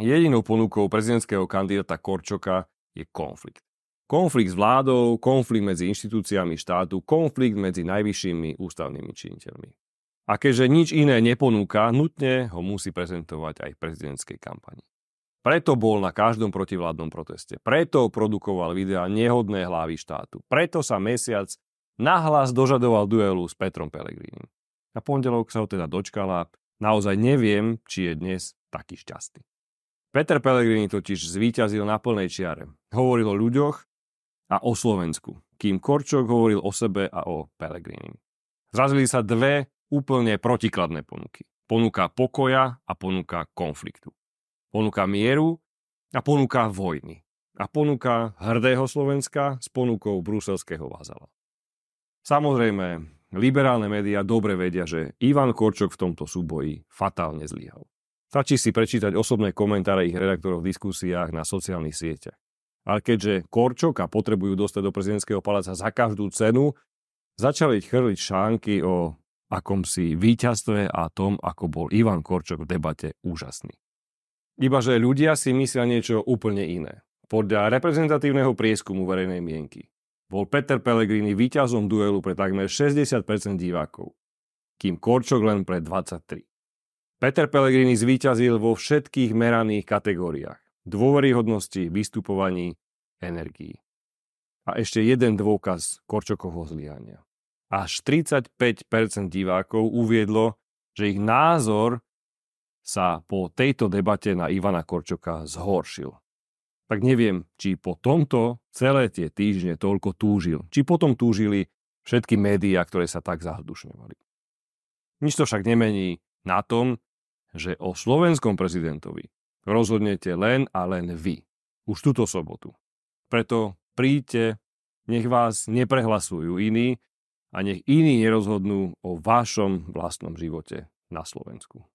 Jedinou ponukou prezidentského kandidáta Korčoka je konflikt. Konflikt s vládou, konflikt medzi inštitúciami štátu, konflikt medzi najvyššími ústavnými činiteľmi. A keďže nič iné neponúka, nutne ho musí prezentovať aj v prezidentskej kampani. Preto bol na každom protivládnom proteste. Preto produkoval videá nehodné hlavy štátu. Preto sa mesiac nahlas dožadoval duelu s Petrom Pelegrínim. Na pondelok sa ho teda dočkala. Naozaj neviem, či je dnes taký šťastný. Peter Pellegrini totiž zvíťazil na plnej čiare. Hovoril o ľuďoch a o Slovensku, kým Korčok hovoril o sebe a o Pellegrini. Zrazili sa dve úplne protikladné ponuky. Ponuka pokoja a ponuka konfliktu. Ponuka mieru a ponuka vojny. A ponuka hrdého Slovenska s ponukou bruselského vázala. Samozrejme, liberálne médiá dobre vedia, že Ivan Korčok v tomto súboji fatálne zlyhal. Stačí si prečítať osobné komentáre ich redaktorov v diskusiách na sociálnych sieťach. Ale keďže Korčoka potrebujú dostať do prezidentského paláca za každú cenu, začali chrliť šánky o akomsi víťazstve a tom, ako bol Ivan Korčok v debate úžasný. Ibaže ľudia si myslia niečo úplne iné. Podľa reprezentatívneho prieskumu verejnej mienky bol Peter Pellegrini víťazom duelu pre takmer 60% divákov, kým Korčok len pre 23. Peter Pellegrini zvíťazil vo všetkých meraných kategóriách. Dôveryhodnosti, vystupovaní, energii. A ešte jeden dôkaz Korčokovho zlyhania. Až 35% divákov uviedlo, že ich názor sa po tejto debate na Ivana Korčoka zhoršil. Tak neviem, či po tomto celé tie týždne toľko túžil, či potom túžili všetky médiá, ktoré sa tak zahdušňovali. Nič to však nemení na tom, že o slovenskom prezidentovi rozhodnete len a len vy. Už túto sobotu. Preto príďte, nech vás neprehlasujú iní a nech iní nerozhodnú o vašom vlastnom živote na Slovensku.